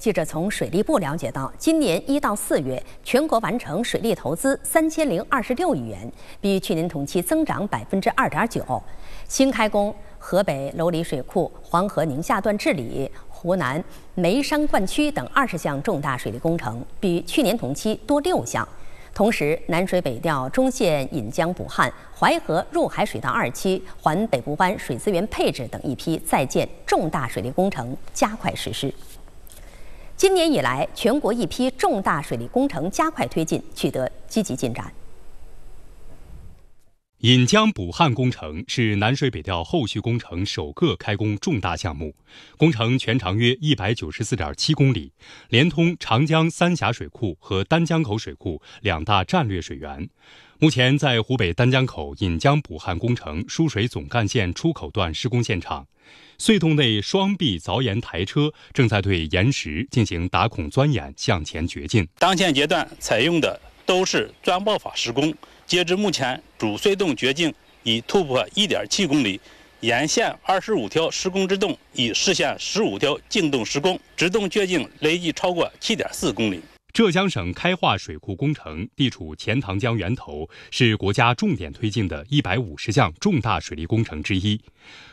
记者从水利部了解到，今年一到四月，全国完成水利投资三千零二十六亿元，比去年同期增长百分之二点九。新开工河北楼里水库、黄河宁夏段治理、湖南梅山灌区等二十项重大水利工程，比去年同期多六项。同时，南水北调中线引江补汉、淮河入海水道二期、环北部湾水资源配置等一批在建重大水利工程加快实施。今年以来，全国一批重大水利工程加快推进，取得积极进展。引江补汉工程是南水北调后续工程首个开工重大项目，工程全长约一百九十四点七公里，连通长江三峡水库和丹江口水库两大战略水源。目前，在湖北丹江口引江补汉工程输水总干线出口段施工现场，隧洞内双臂凿岩台车正在对岩石进行打孔钻眼，向前掘进。当前阶段采用的。都是钻爆法施工。截至目前，主隧洞掘进已突破一点七公里，沿线二十五条施工支洞已实现十五条净洞施工，直洞掘进累计超过七点四公里。浙江省开化水库工程地处钱塘江源头，是国家重点推进的一百五十项重大水利工程之一。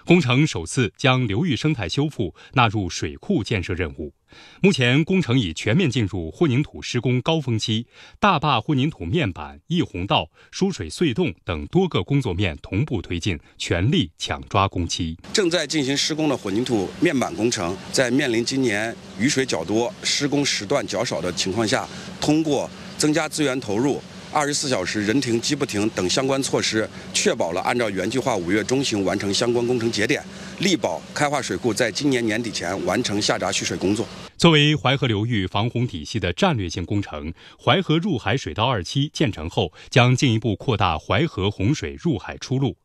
工程首次将流域生态修复纳入水库建设任务。目前工程已全面进入混凝土施工高峰期，大坝混凝土面板、溢洪道、输水隧洞等多个工作面同步推进，全力抢抓工期。正在进行施工的混凝土面板工程，在面临今年雨水较多、施工时段较少的情况下，通过增加资源投入。二十四小时人停机不停等相关措施，确保了按照原计划五月中旬完成相关工程节点，力保开化水库在今年年底前完成下闸蓄水工作。作为淮河流域防洪体系的战略性工程，淮河入海水道二期建成后，将进一步扩大淮河洪水入海出路。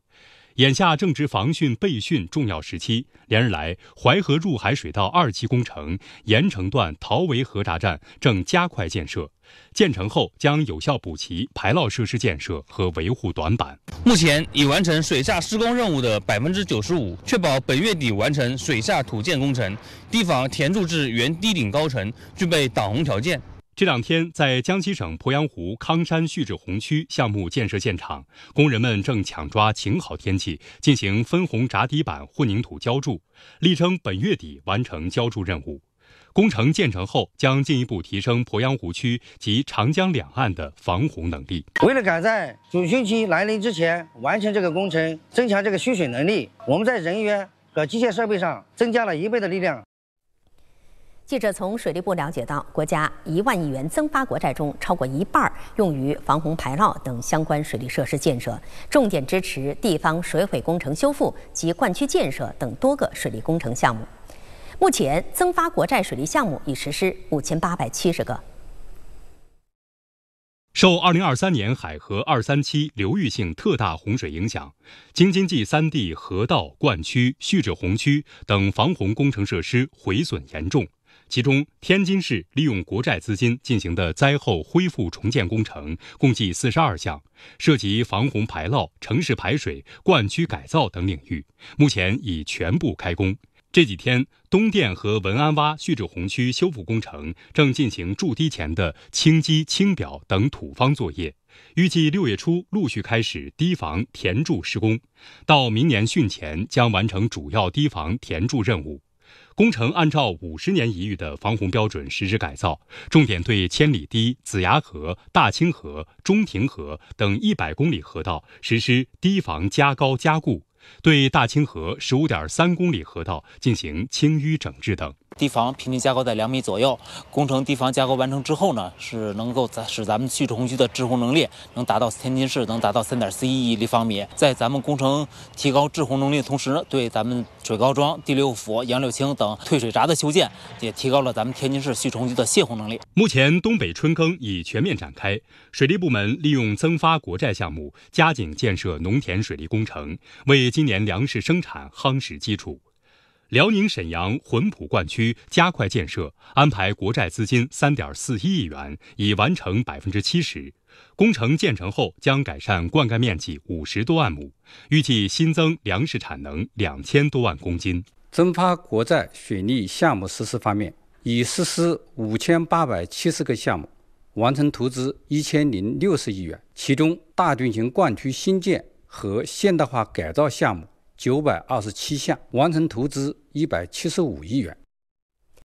眼下正值防汛备汛重要时期，连日来，淮河入海水道二期工程盐城段陶圩河闸站正加快建设，建成后将有效补齐排涝设施建设和维护短板。目前已完成水下施工任务的百分之九十五，确保本月底完成水下土建工程，堤防填筑至原堤顶高程，具备挡洪条件。这两天，在江西省鄱阳湖康山蓄滞洪区项目建设现场，工人们正抢抓晴好天气，进行分洪闸底板混凝土浇筑，力争本月底完成浇筑任务。工程建成后，将进一步提升鄱阳湖区及长江两岸的防洪能力。为了赶在主汛期来临之前完成这个工程，增强这个蓄水能力，我们在人员和机械设备上增加了一倍的力量。记者从水利部了解到，国家一万亿元增发国债中，超过一半用于防洪排涝等相关水利设施建设，重点支持地方水毁工程修复及灌区建设等多个水利工程项目。目前，增发国债水利项目已实施五千八百七十个。受二零二三年海河二三七流域性特大洪水影响，京津冀三地河道灌区蓄滞洪区等防洪工程设施毁损严重。其中，天津市利用国债资金进行的灾后恢复重建工程共计四十二项，涉及防洪排涝、城市排水、灌区改造等领域，目前已全部开工。这几天，东淀和文安洼蓄滞洪区修复工程正进行筑堤前的清基、清表等土方作业，预计六月初陆续开始堤防填筑施工，到明年汛前将完成主要堤防填筑任务。工程按照五十年一遇的防洪标准实施改造，重点对千里堤、子牙河、大清河、中亭河等一百公里河道实施堤防加高加固，对大清河十五点三公里河道进行清淤整治等。堤防平均加高在两米左右。工程堤防加高完成之后呢，是能够使咱们蓄洪区的滞洪能力能达到天津市能达到三点四一亿立方米。在咱们工程提高滞洪能力的同时，对咱们水高庄、第六府、杨柳青等退水闸的修建，也提高了咱们天津市蓄洪区的泄洪能力。目前，东北春耕已全面展开，水利部门利用增发国债项目，加紧建设农田水利工程，为今年粮食生产夯实基础。辽宁沈阳浑浦灌区加快建设，安排国债资金三点四一亿元，已完成百分之七十。工程建成后将改善灌溉面积五十多万亩，预计新增粮食产能两千多万公斤。增发国债水利项目实施方面，已实施五千八百七十个项目，完成投资一千零六十亿元，其中大中型灌区新建和现代化改造项目。九百二十七项，完成投资一百七十五亿元。